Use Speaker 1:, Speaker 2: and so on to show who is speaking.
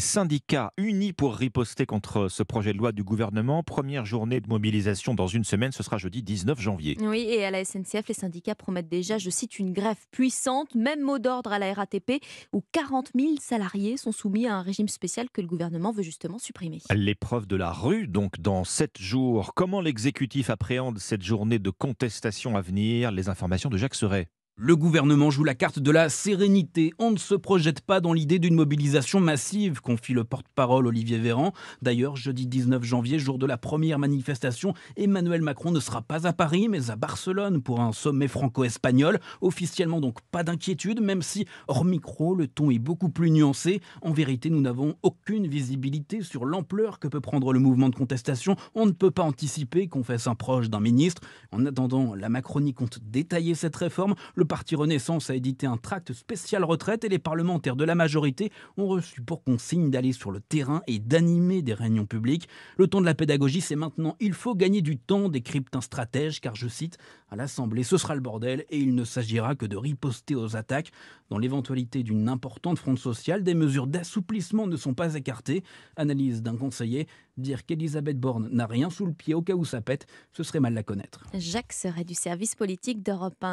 Speaker 1: syndicats unis pour riposter contre ce projet de loi du gouvernement. Première journée de mobilisation dans une semaine, ce sera jeudi 19 janvier.
Speaker 2: Oui, et à la SNCF, les syndicats promettent déjà, je cite, une grève puissante, même mot d'ordre à la RATP, où 40 000 salariés sont soumis à un régime spécial que le gouvernement veut justement supprimer.
Speaker 1: L'épreuve de la rue, donc dans 7 jours. Comment l'exécutif appréhende cette journée de contestation à venir Les informations de Jacques Serret. Le
Speaker 3: gouvernement joue la carte de la sérénité. On ne se projette pas dans l'idée d'une mobilisation massive, confie le porte-parole Olivier Véran. D'ailleurs, jeudi 19 janvier, jour de la première manifestation, Emmanuel Macron ne sera pas à Paris, mais à Barcelone pour un sommet franco-espagnol. Officiellement, donc, pas d'inquiétude, même si, hors micro, le ton est beaucoup plus nuancé. En vérité, nous n'avons aucune visibilité sur l'ampleur que peut prendre le mouvement de contestation. On ne peut pas anticiper, fasse un proche d'un ministre. En attendant, la Macronie compte détailler cette réforme. Le parti Renaissance a édité un tract spécial retraite et les parlementaires de la majorité ont reçu pour consigne d'aller sur le terrain et d'animer des réunions publiques. Le temps de la pédagogie, c'est maintenant il faut gagner du temps, décrypte un stratège, car je cite, à l'Assemblée, ce sera le bordel et il ne s'agira que de riposter aux attaques. Dans l'éventualité d'une importante fronte sociale, des mesures d'assouplissement ne sont pas écartées. Analyse d'un conseiller, dire qu'Elisabeth Borne n'a rien sous le pied au cas où ça pète, ce serait mal la connaître.
Speaker 2: Jacques serait du service politique d'Europe 1.